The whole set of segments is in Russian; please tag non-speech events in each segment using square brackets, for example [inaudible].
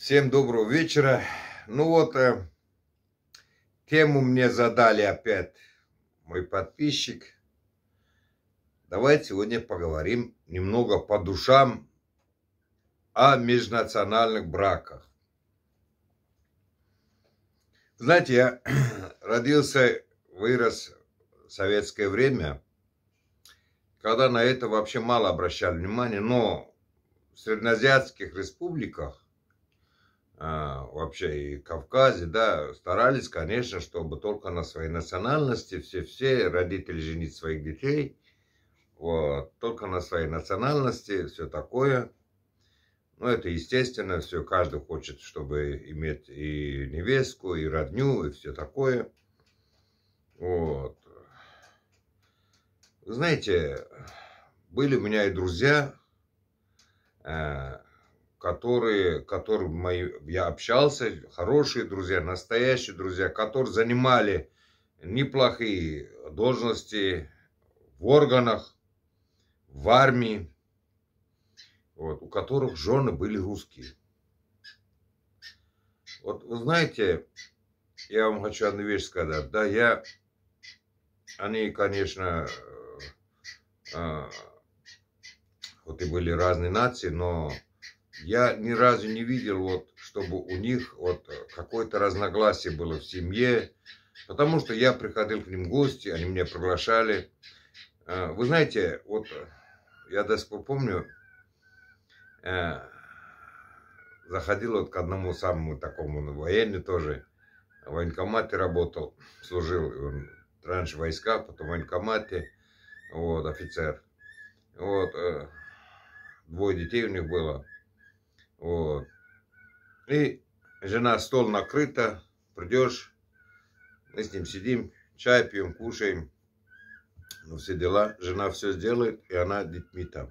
Всем доброго вечера. Ну вот, э, тему мне задали опять мой подписчик. Давайте сегодня поговорим немного по душам о межнациональных браках. Знаете, я [clears throat] родился, вырос в советское время, когда на это вообще мало обращали внимания, но в среднеазиатских республиках а, вообще и Кавказе, да, старались, конечно, чтобы только на своей национальности все-все родители женить своих детей, вот, только на своей национальности, все такое. Ну, это естественно, все, каждый хочет, чтобы иметь и невестку, и родню, и все такое. Вот. Знаете, были у меня и друзья, а, которые, которым мои, я общался, хорошие друзья, настоящие друзья, которые занимали неплохие должности в органах, в армии, вот, у которых жены были русские. Вот вы знаете, я вам хочу одну вещь сказать. Да, я, они, конечно, э, э, вот и были разные нации, но я ни разу не видел, вот, чтобы у них вот какое-то разногласие было в семье, потому что я приходил к ним в гости, они меня приглашали. А, вы знаете, вот я до сих пор помню, э, заходил вот к одному самому такому военному тоже, в военкомате работал, служил, он раньше войска, потом в военкомате, вот, офицер. Вот, э, двое детей у них было – вот. И жена стол накрыта, придешь, мы с ним сидим, чай пьем, кушаем, ну все дела, жена все сделает, и она детьми там.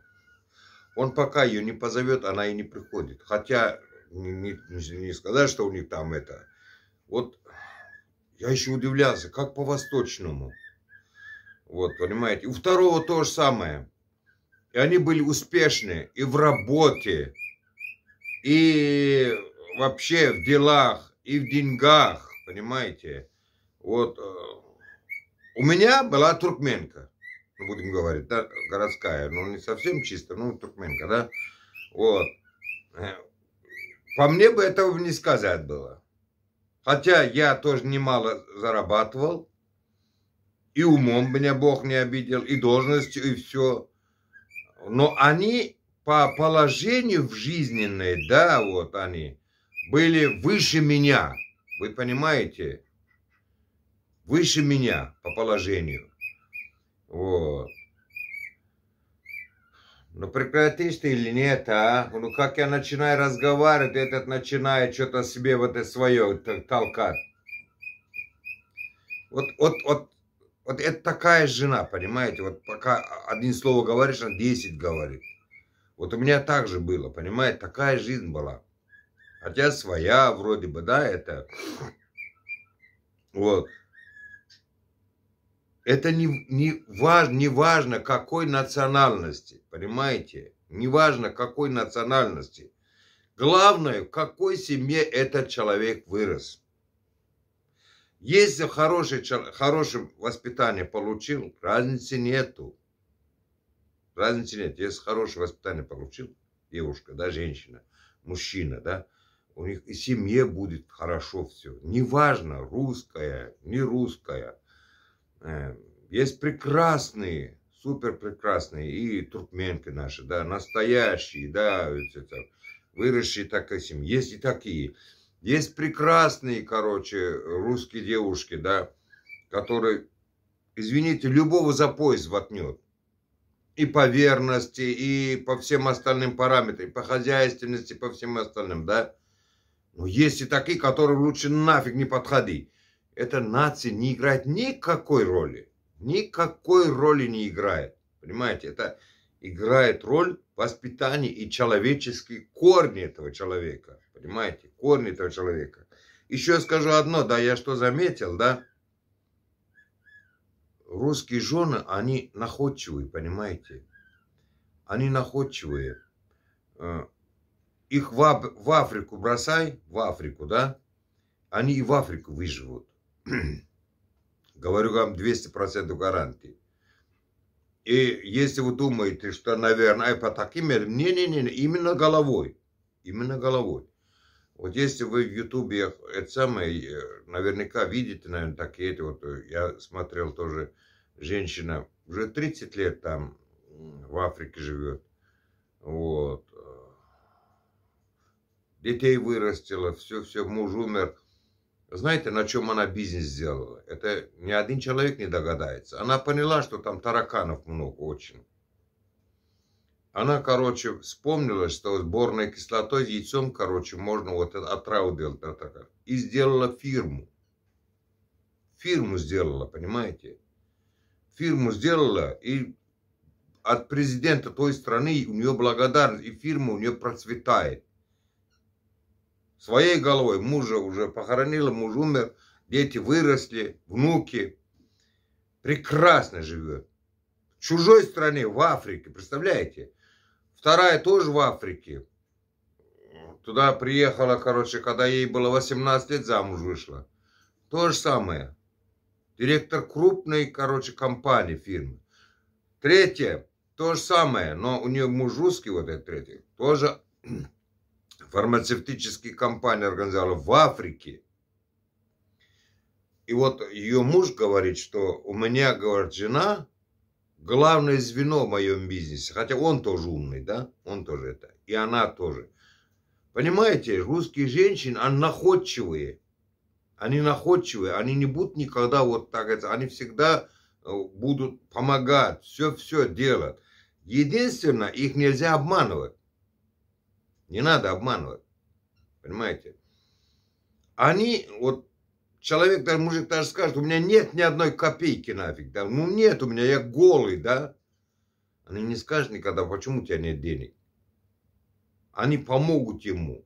Он пока ее не позовет, она и не приходит. Хотя, не, не, не сказать, что у них там это. Вот я еще удивлялся, как по-восточному. Вот, понимаете. У второго то же самое. И они были успешны и в работе, и вообще в делах, и в деньгах, понимаете. Вот э, у меня была туркменка, ну, будем говорить, да, городская, но не совсем чисто, ну туркменка, да. Вот. Э, по мне бы этого не сказать было. Хотя я тоже немало зарабатывал. И умом меня Бог не обидел, и должностью, и все. Но они по положению в жизненной, да, вот они, были выше меня. Вы понимаете? Выше меня по положению. Вот. Ну прекратишь ты или нет, а? Ну как я начинаю разговаривать, этот начинает что-то себе вот это свое толкать. Вот, вот, вот, вот это такая жена, понимаете? Вот пока один слово говоришь, она 10 говорит. Вот у меня так же было, понимаете, такая жизнь была. Хотя своя вроде бы, да, это... Вот. Это не, не, важ не важно, какой национальности, понимаете? Не важно, какой национальности. Главное, в какой семье этот человек вырос. Если хороший, хорошее воспитание получил, разницы нету. Разницы нет. Если хорошее воспитание получил девушка, да, женщина, мужчина, да, у них и семье будет хорошо все. Неважно, русская, не русская. Эм, есть прекрасные, супер прекрасные и туркменки наши, да, настоящие, да, это, выросшие так и семьи. Есть и такие. Есть прекрасные, короче, русские девушки, да, которые, извините, любого за пояс вотнет и по верности, и по всем остальным параметрам, по хозяйственности, по всем остальным, да. Но ну, есть и такие, которые лучше нафиг не подходи. Эта нация не играет никакой роли. Никакой роли не играет. Понимаете, это играет роль воспитания и человеческие корни этого человека. Понимаете, корни этого человека. Еще скажу одно, да, я что заметил, да, русские жены, они находчивые, понимаете? Они находчивые. Э, их в, в Африку бросай, в Африку, да? Они и в Африку выживут. [clears throat] Говорю вам 200% гарантии. И если вы думаете, что, наверное, по таким мерам, не-не-не, именно головой. Именно головой. Вот если вы в Ютубе это самое, э, наверняка видите, наверное, такие эти вот, э, я смотрел тоже, женщина уже 30 лет там в Африке живет, вот, э, детей вырастила, все-все, муж умер. Знаете, на чем она бизнес сделала? Это ни один человек не догадается. Она поняла, что там тараканов много очень. Она, короче, вспомнила, что сборной кислотой с яйцом, короче, можно вот отраву делать. и сделала фирму. Фирму сделала, понимаете? Фирму сделала, и от президента той страны у нее благодарность, и фирма у нее процветает. Своей головой мужа уже похоронила, муж умер, дети выросли, внуки. Прекрасно живет. В чужой стране, в Африке, представляете? Вторая тоже в Африке. Туда приехала, короче, когда ей было 18 лет, замуж вышла. То же самое. Директор крупной, короче, компании, фирмы. Третья, то же самое, но у нее муж русский, вот этот третий, тоже [clears throat] фармацевтические компании организовала в Африке. И вот ее муж говорит, что у меня, говорит, жена главное звено в моем бизнесе. Хотя он тоже умный, да? Он тоже это. И она тоже. Понимаете, русские женщины, они находчивые. Они находчивые. Они не будут никогда вот так это. Они всегда э, будут помогать. Все-все делать. Единственное, их нельзя обманывать. Не надо обманывать. Понимаете? Они вот Человек, даже мужик даже скажет, у меня нет ни одной копейки нафиг, да, ну нет у меня, я голый, да. Они не скажут никогда, почему у тебя нет денег. Они помогут ему,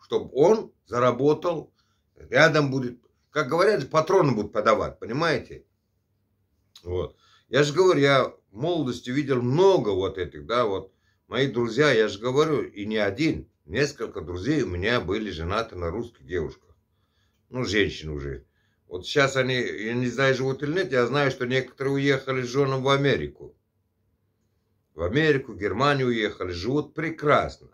чтобы он заработал, рядом будет, как говорят, патроны будут подавать, понимаете? Вот. Я же говорю, я в молодости видел много вот этих, да, вот мои друзья, я же говорю, и не один, несколько друзей у меня были женаты на русских девушках ну, женщин уже. Вот сейчас они, я не знаю, живут или нет, я знаю, что некоторые уехали с женом в Америку. В Америку, Германию уехали, живут прекрасно.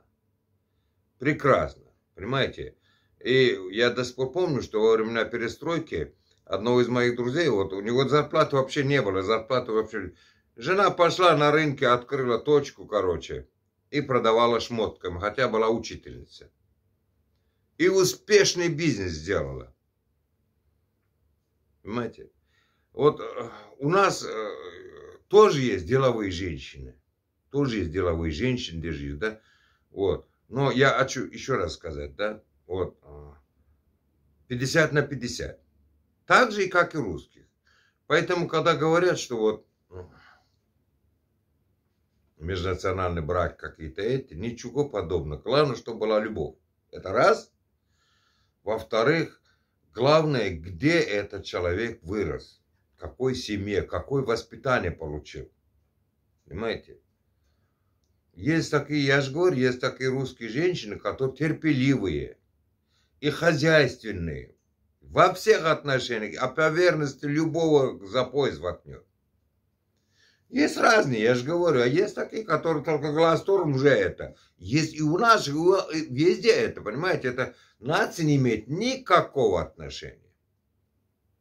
Прекрасно, понимаете? И я до сих пор помню, что во времена перестройки одного из моих друзей, вот у него зарплаты вообще не было, зарплаты вообще... Жена пошла на рынке, открыла точку, короче, и продавала шмотками, хотя была учительница и успешный бизнес сделала. Понимаете? Вот э, у нас э, тоже есть деловые женщины. Тоже есть деловые женщины, где живут, да? Вот. Но я хочу еще раз сказать, да? Вот. 50 э, на 50. Так же, и как и русских. Поэтому, когда говорят, что вот межнациональный брак какие-то эти, ничего подобного. Главное, чтобы была любовь. Это раз. Во-вторых, главное, где этот человек вырос, какой семье, какое воспитание получил. Понимаете? Есть такие, я же говорю, есть такие русские женщины, которые терпеливые и хозяйственные во всех отношениях, а поверхности любого за пояс воткнет. Есть разные, я же говорю, а есть такие, которые только глаз торм уже это. Есть и у нас, и везде это, понимаете, это нация не имеет никакого отношения.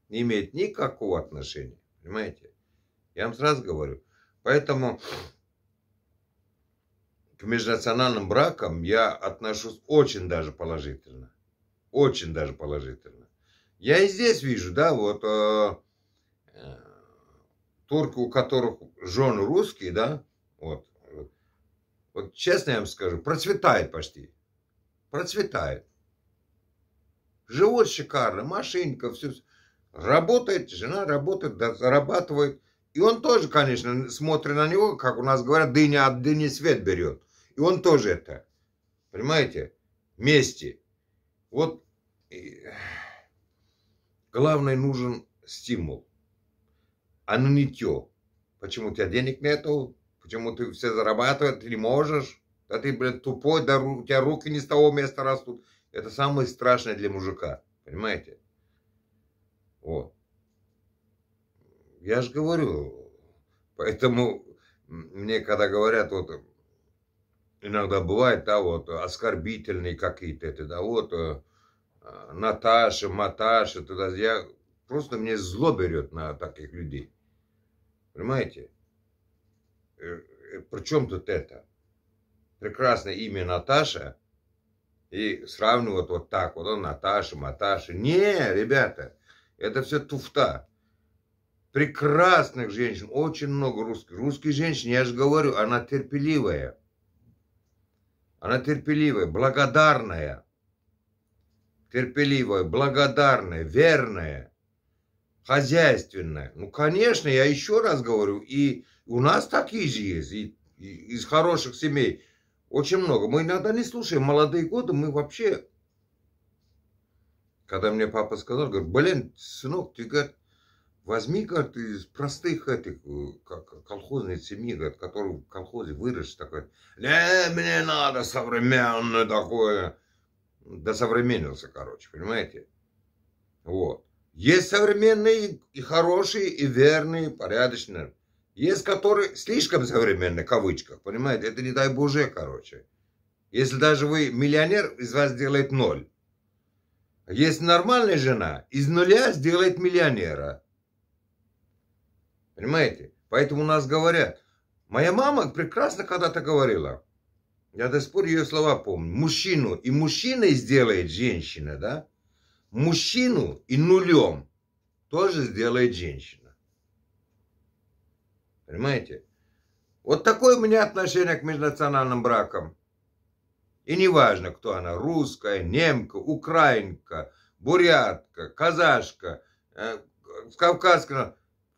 Не имеет никакого отношения, понимаете? Я вам сразу говорю. Поэтому к межнациональным бракам я отношусь очень даже положительно. Очень даже положительно. Я и здесь вижу, да, вот э, турки, у которых жены русские, да, вот, вот честно я вам скажу, процветает почти. Процветает. Живут шикарно, машинка, все. Работает, жена работает, зарабатывает. И он тоже, конечно, смотрит на него, как у нас говорят, дыня от дыни свет берет. И он тоже это. Понимаете? Вместе. Вот и... главное нужен стимул а ну ничего. Почему у тебя денег нету? Почему ты все зарабатывать не можешь? Да ты, блядь, тупой, да у тебя руки не с того места растут. Это самое страшное для мужика, понимаете? Вот. Я же говорю, поэтому мне когда говорят, вот, иногда бывает, да, вот, оскорбительные какие-то, это, да, вот, э, Наташа, Маташа, туда, я, просто мне зло берет на таких людей. Понимаете? Э, э, при чем тут это? Прекрасное имя Наташа и сравнивают вот так. Вот он Наташа, Маташа. Не, ребята, это все туфта. Прекрасных женщин, очень много русских. Русские женщины, я же говорю, она терпеливая. Она терпеливая, благодарная. Терпеливая, благодарная, верная хозяйственная. Ну, конечно, я еще раз говорю, и у нас такие же есть, и, и из хороших семей очень много. Мы иногда не слушаем, молодые годы мы вообще... Когда мне папа сказал, говорит, блин, сынок, ты, говорит, возьми, говорит, из простых этих, э, как колхозной семьи, говорит, которые в колхозе вырос такой, не, мне надо современное такое, досовременился, короче, понимаете? Вот. Есть современные и хорошие, и верные, порядочные. Есть, которые слишком современные, в кавычках, понимаете? Это не дай боже, короче. Если даже вы миллионер, из вас делает ноль. А есть нормальная жена, из нуля сделает миллионера. Понимаете? Поэтому у нас говорят. Моя мама прекрасно когда-то говорила. Я до сих пор ее слова помню. Мужчину и мужчиной сделает женщина, да? мужчину и нулем тоже сделает женщина. Понимаете? Вот такое у меня отношение к межнациональным бракам. И неважно, кто она, русская, немка, украинка, бурятка, казашка, э, кавказская.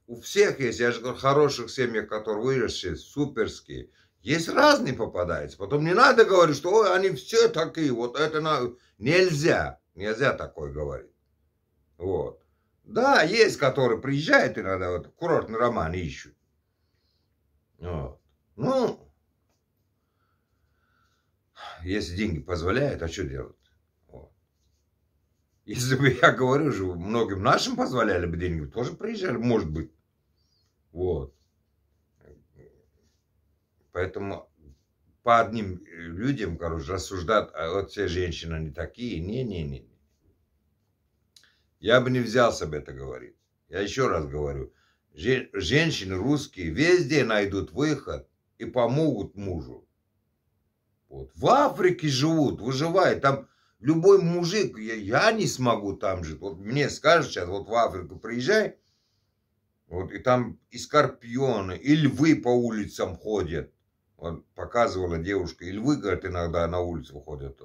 У всех есть, я же говорю, хороших семьях, которые выросли, суперские. Есть разные попадаются. Потом не надо говорить, что Ой, они все такие, вот это на... нельзя. Нельзя такое говорить. Вот. Да, есть, которые приезжают иногда, вот, курортный роман ищут. Вот. Ну, если деньги позволяют, а что делать? Вот. Если бы, я говорю, же многим нашим позволяли бы деньги, тоже приезжали, может быть. Вот. Поэтому по одним людям, короче, рассуждать, а вот все женщины, не такие, не-не-не. Я бы не взялся об это говорить. Я еще раз говорю, женщины русские везде найдут выход и помогут мужу. Вот. В Африке живут, выживают. Там любой мужик, я, я не смогу там жить. Вот мне скажут сейчас, вот в Африку приезжай, вот и там и скорпионы, и львы по улицам ходят. Вот показывала девушка, и львы, говорит, иногда на улицу ходят.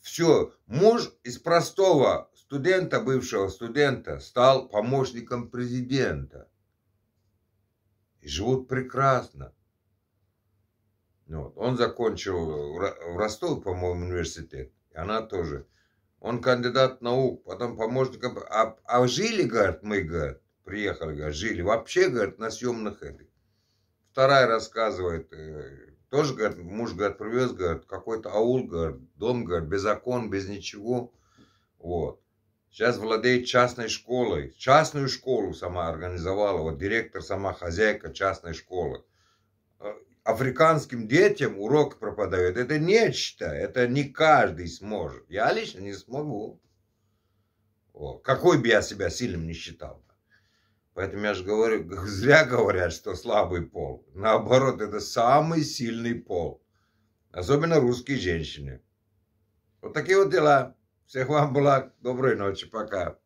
Все, муж из простого студента, бывшего студента, стал помощником президента. И живут прекрасно. Ну вот. Он закончил в Ростов, по-моему, университет. И она тоже. Он кандидат наук, потом помощником. А, а жили, говорит, мы, говорит, приехали, говорит, жили. Вообще, говорит, на съемных этих. Вторая рассказывает, э, тоже, говорит, муж, говорит, привез, говорит, какой-то аул, говорит, дом, говорит, без окон, без ничего. Вот. Сейчас владеет частной школой. Частную школу сама организовала. Вот директор сама хозяйка частной школы. Э, африканским детям урок пропадает. Это нечто. Это не каждый сможет. Я лично не смогу. Вот. Какой бы я себя сильным не считал. Поэтому я же говорю, [laughs] зря говорят, что слабый пол. Наоборот, это самый сильный пол. Особенно русские женщины. Вот такие вот дела. Всех вам благ. Доброй ночи. Пока.